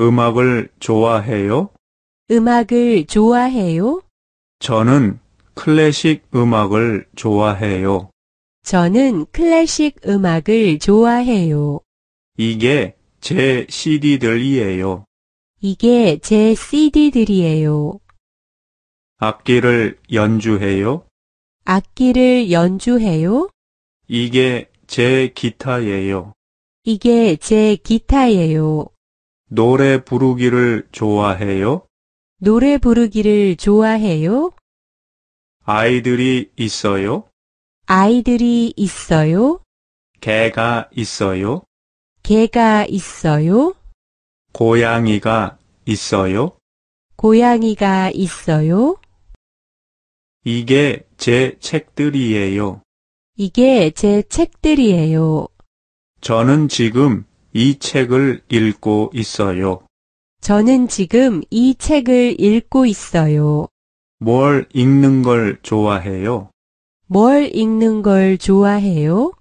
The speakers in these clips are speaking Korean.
음악을 좋아해요? 음악을 좋아해요? 저는 클래식 음악을 좋아해요. 저는 클래식 음악을 좋아해요. 이게 제 CD들이에요. 이게 제 CD들이에요. 악기를 연주해요? 악기를 연주해요? 이게 제 기타예요. 이게 제 기타예요. 노래 부르기를 좋아해요? 노래 부르기를 좋아해요? 아이들이 있어요? 아이들이 있어요? 개가 있어요? 개가 있어요? 고양이가 있어요? 고양이가 있어요? 이게 제 책들이에요. 이게 제 책들이에요. 저는 지금 이 책을 읽고 있어요. 저는 지금 이 책을 읽고 있어요. 뭘 읽는 걸 좋아해요? 뭘 읽는 걸 좋아해요?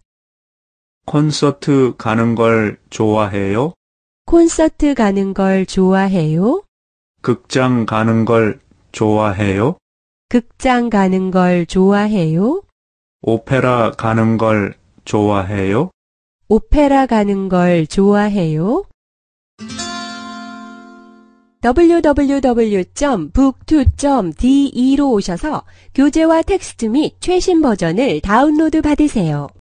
콘서트 가는 걸 좋아해요? 콘서트 가는 걸 좋아해요? 극장 가는 걸 좋아해요? 극장 가는 걸 좋아해요? 오페라 가는 걸 좋아해요? 오페라 가는 걸 좋아해요? www.book2.de로 오셔서 교재와 텍스트 및 최신 버전을 다운로드 받으세요.